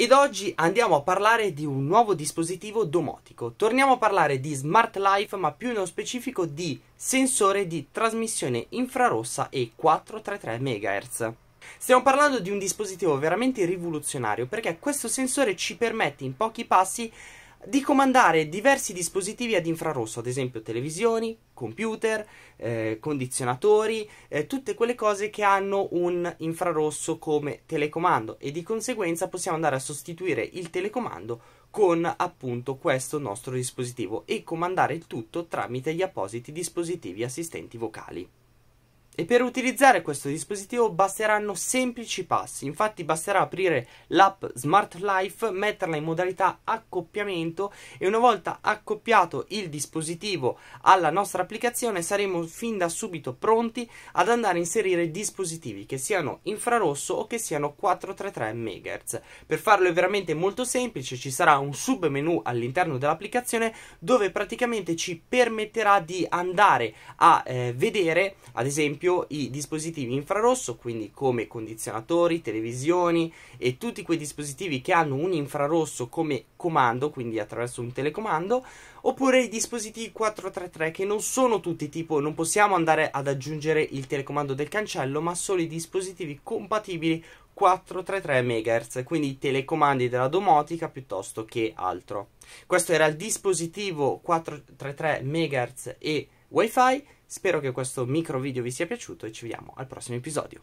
Ed oggi andiamo a parlare di un nuovo dispositivo domotico. Torniamo a parlare di Smart Life, ma più nello specifico di sensore di trasmissione infrarossa e 433 MHz. Stiamo parlando di un dispositivo veramente rivoluzionario perché questo sensore ci permette in pochi passi di comandare diversi dispositivi ad infrarosso, ad esempio televisioni, computer, eh, condizionatori, eh, tutte quelle cose che hanno un infrarosso come telecomando e di conseguenza possiamo andare a sostituire il telecomando con appunto questo nostro dispositivo e comandare il tutto tramite gli appositi dispositivi assistenti vocali. E per utilizzare questo dispositivo basteranno semplici passi, infatti basterà aprire l'app Smart Life, metterla in modalità accoppiamento e una volta accoppiato il dispositivo alla nostra applicazione saremo fin da subito pronti ad andare a inserire dispositivi che siano infrarosso o che siano 433 MHz. Per farlo è veramente molto semplice, ci sarà un submenu all'interno dell'applicazione dove praticamente ci permetterà di andare a eh, vedere ad esempio esempio i dispositivi infrarosso, quindi come condizionatori, televisioni e tutti quei dispositivi che hanno un infrarosso come comando, quindi attraverso un telecomando, oppure i dispositivi 433 che non sono tutti tipo non possiamo andare ad aggiungere il telecomando del cancello, ma solo i dispositivi compatibili 433 MHz, quindi i telecomandi della domotica piuttosto che altro. Questo era il dispositivo 433 MHz e WiFi Spero che questo micro video vi sia piaciuto e ci vediamo al prossimo episodio.